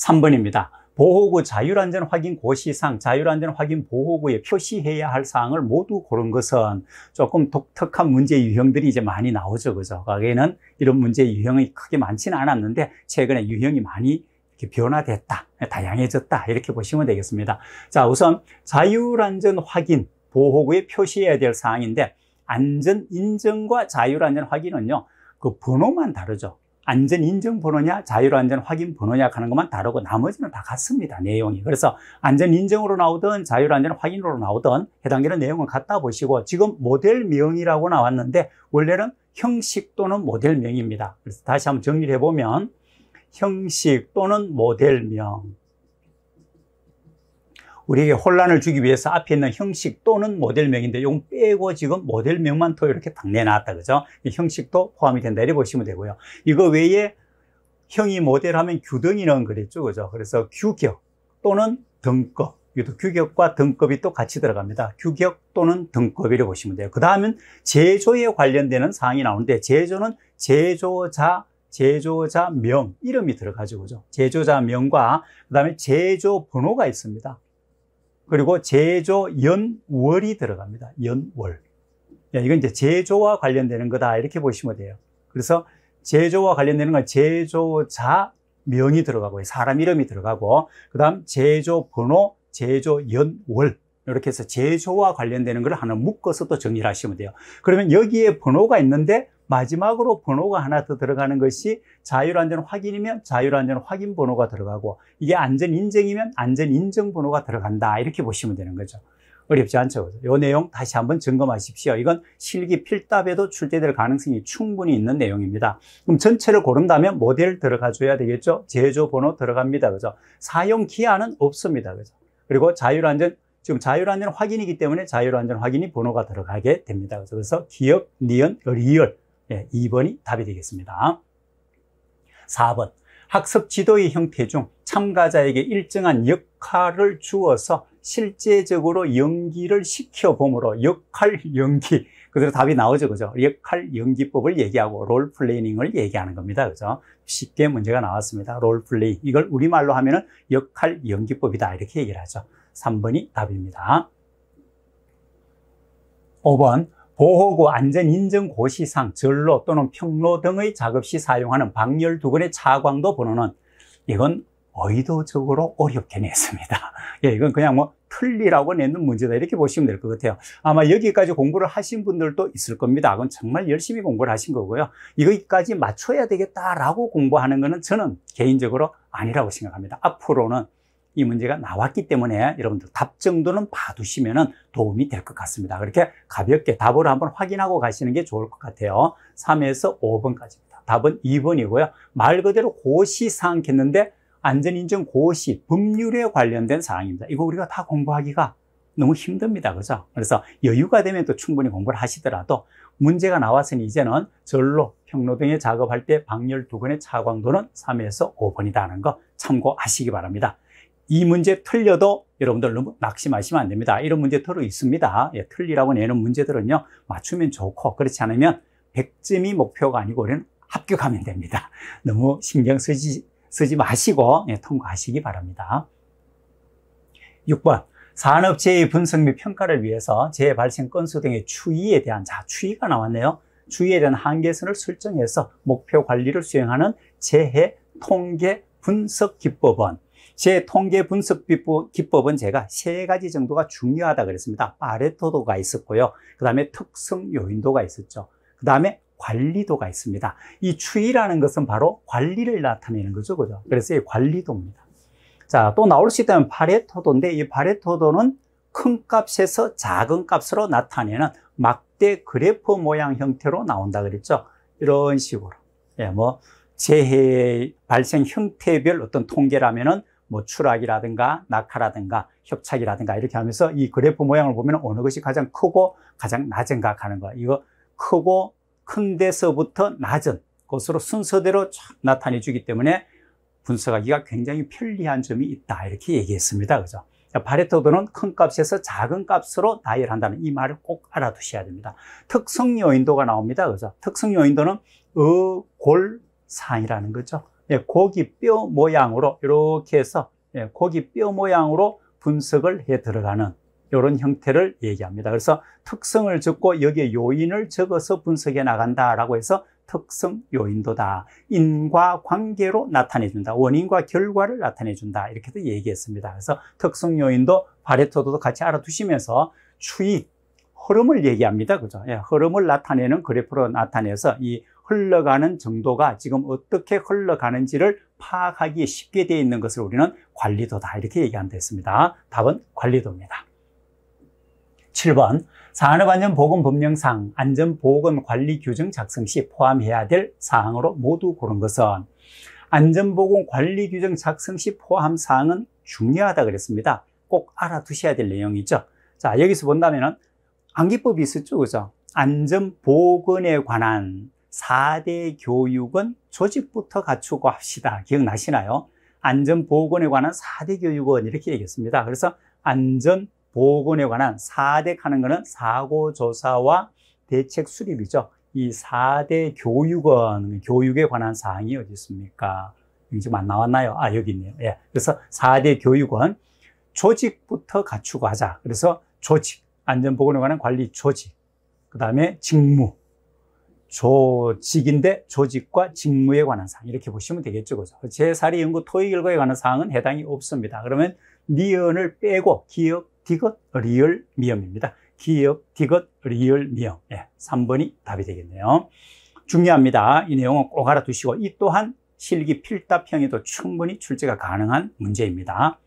3번입니다. 보호구 자율안전 확인 고시상, 자율안전 확인 보호구에 표시해야 할 사항을 모두 고른 것은 조금 독특한 문제 유형들이 이제 많이 나오죠. 그죠? 거기에는 이런 문제 유형이 크게 많지는 않았는데 최근에 유형이 많이 이렇게 변화됐다, 다양해졌다 이렇게 보시면 되겠습니다. 자, 우선 자율안전 확인 보호구에 표시해야 될 사항인데 안전 인증과 자율안전 확인은요. 그 번호만 다르죠. 안전 인증 번호냐 자율 안전 확인 번호냐 하는 것만 다르고 나머지는 다 같습니다 내용이 그래서 안전 인증으로 나오든 자율 안전 확인으로 나오든 해당 되는 내용은 갖다 보시고 지금 모델명이라고 나왔는데 원래는 형식 또는 모델명입니다 그래서 다시 한번 정리를 해보면 형식 또는 모델명 우리에게 혼란을 주기 위해서 앞에 있는 형식 또는 모델명인데 이건 빼고 지금 모델명만 더 이렇게 딱 내놨다 그죠? 형식도 포함이 된다 이렇게 보시면 되고요. 이거 외에 형이 모델하면 규등이라는 그랬죠 그죠? 그래서 규격 또는 등급 이것도 규격과 등급이 또 같이 들어갑니다. 규격 또는 등급이라고 보시면 돼요. 그 다음은 제조에 관련되는 사항이 나오는데 제조는 제조자 제조자 명 이름이 들어가지고죠. 제조자 명과 그다음에 제조 번호가 있습니다. 그리고 제조 연월이 들어갑니다. 연월. 예, 이건 이제 제조와 관련되는 거다. 이렇게 보시면 돼요. 그래서 제조와 관련되는 건 제조자 명이 들어가고 사람 이름이 들어가고 그다음 제조 번호, 제조 연월 이렇게 해서 제조와 관련되는 걸 하나 묶어서 또 정리를 하시면 돼요. 그러면 여기에 번호가 있는데 마지막으로 번호가 하나 더 들어가는 것이 자율안전 확인이면 자율안전 확인 번호가 들어가고 이게 안전 인증이면 안전 인증 번호가 들어간다 이렇게 보시면 되는 거죠. 어렵지 않죠. 이 내용 다시 한번 점검하십시오. 이건 실기 필답에도 출제될 가능성이 충분히 있는 내용입니다. 그럼 전체를 고른다면 모델 들어가 줘야 되겠죠. 제조 번호 들어갑니다. 그죠? 사용 기한은 없습니다. 그죠? 그리고 자율안전 지금 자율안전 확인이기 때문에 자율안전 확인이 번호가 들어가게 됩니다. 그래서 기업, 니은, 리얼 예, 2번이 답이 되겠습니다. 4번. 학습 지도의 형태 중 참가자에게 일정한 역할을 주어서 실제적으로 연기를 시켜봄으로 역할 연기 그대로 답이 나오죠 그죠 역할 연기법을 얘기하고 롤플레이닝을 얘기하는 겁니다 그죠 쉽게 문제가 나왔습니다 롤플레이 이걸 우리말로 하면은 역할 연기법이다 이렇게 얘기를 하죠 3번이 답입니다 5번 보호구 안전인증고시상, 절로 또는 평로 등의 작업 시 사용하는 박열 두건의 차광도 번호는 이건 의도적으로 어렵게 냈습니다. 예, 이건 그냥 뭐 틀리라고 내는 문제다 이렇게 보시면 될 것 같아요. 아마 여기까지 공부를 하신 분들도 있을 겁니다. 그건 정말 열심히 공부를 하신 거고요. 이거까지 맞춰야 되겠다라고 공부하는 것은 저는 개인적으로 아니라고 생각합니다. 앞으로는 이 문제가 나왔기 때문에 여러분들 답 정도는 봐두시면 도움이 될 것 같습니다. 그렇게 가볍게 답을 한번 확인하고 가시는 게 좋을 것 같아요. 3에서 5번까지입니다. 답은 2번이고요. 말 그대로 고시사항 했는데 안전인증 고시, 법률에 관련된 사항입니다. 이거 우리가 다 공부하기가 너무 힘듭니다. 그죠? 그래서 여유가 되면 또 충분히 공부를 하시더라도 문제가 나왔으니 이제는 절로 평로등에 작업할 때 방열 두 건의 차광도는 3에서 5번이다는 하거 참고하시기 바랍니다. 이 문제 틀려도 여러분들 너무 낙심하시면 안 됩니다. 이런 문제들도 있습니다. 예, 틀리라고 내는 문제들은요, 맞추면 좋고, 그렇지 않으면 100점이 목표가 아니고 우리는 합격하면 됩니다. 너무 신경 쓰지, 쓰지 마시고, 예, 통과하시기 바랍니다. 6번. 산업재해 분석 및 평가를 위해서 재해 발생 건수 등의 추이에 대한, 자, 추이가 나왔네요. 추이에 대한 한계선을 설정해서 목표 관리를 수행하는 재해 통계 분석 기법은 제 통계 분석 기법은 제가 세 가지 정도가 중요하다 그랬습니다. 파레토도가 있었고요. 그 다음에 특성 요인도가 있었죠. 그 다음에 관리도가 있습니다. 이 추이라는 것은 바로 관리를 나타내는 거죠. 그죠? 그래서 이 관리도입니다. 자, 또 나올 수 있다면 파레토도인데 이 파레토도는 큰 값에서 작은 값으로 나타내는 막대 그래프 모양 형태로 나온다 그랬죠. 이런 식으로. 예, 뭐 재해 발생 형태별 어떤 통계라면은 뭐 추락이라든가 낙하라든가 협착이라든가 이렇게 하면서 이 그래프 모양을 보면 어느 것이 가장 크고 가장 낮은가 가는 거야. 이거 크고 큰 데서부터 낮은 것으로 순서대로 나타내 주기 때문에 분석하기가 굉장히 편리한 점이 있다. 이렇게 얘기했습니다. 그죠? 바레토도는 큰 값에서 작은 값으로 나열한다는 이 말을 꼭 알아두셔야 됩니다. 특성 요인도가 나옵니다. 그죠? 특성 요인도는 어, 골, 상이라는 거죠. 예, 고기 뼈 모양으로 이렇게 해서 예, 고기 뼈 모양으로 분석을 해 들어가는 이런 형태를 얘기합니다. 그래서 특성을 적고 여기에 요인을 적어서 분석해 나간다라고 해서 특성 요인도다. 인과 관계로 나타내준다. 원인과 결과를 나타내준다. 이렇게도 얘기했습니다. 그래서 특성 요인도 바레토도도 같이 알아두시면서 추이, 흐름을 얘기합니다. 그죠? 예, 흐름을 나타내는 그래프로 나타내서 이 흘러가는 정도가 지금 어떻게 흘러가는지를 파악하기 쉽게 되어 있는 것을 우리는 관리도다. 이렇게 얘기한다 했습니다. 답은 관리도입니다. 7번. 산업안전보건법령상 안전보건관리규정 작성 시 포함해야 될 사항으로 모두 고른 것은 안전보건관리규정 작성 시 포함 사항은 중요하다 그랬습니다. 꼭 알아두셔야 될 내용이죠. 자, 여기서 본다면은 안기법이 있었죠, 그죠? 안전보건에 관한 4대 교육은 조직부터 갖추고 합시다. 기억나시나요? 안전보건에 관한 4대 교육은 이렇게 얘기했습니다. 그래서 안전보건에 관한 4대 하는 것은 사고조사와 대책 수립이죠. 이 4대 교육은 교육에 관한 사항이 어디 있습니까? 지금 안 나왔나요? 아, 여기 있네요. 예. 그래서 4대 교육은 조직부터 갖추고 하자. 그래서 조직, 안전보건에 관한 관리 조직, 그 다음에 직무, 조직인데 조직과 직무에 관한 사항 이렇게 보시면 되겠죠. 그죠? 제사리 연구 토의 결과에 관한 사항은 해당이 없습니다. 그러면 니은을 빼고 기억, 디귿, 리을, 미음입니다. 기억, 디귿, 리을, 미음. 예, 3번이 답이 되겠네요. 중요합니다. 이 내용은 꼭 알아두시고 이 또한 실기 필답형에도 충분히 출제가 가능한 문제입니다.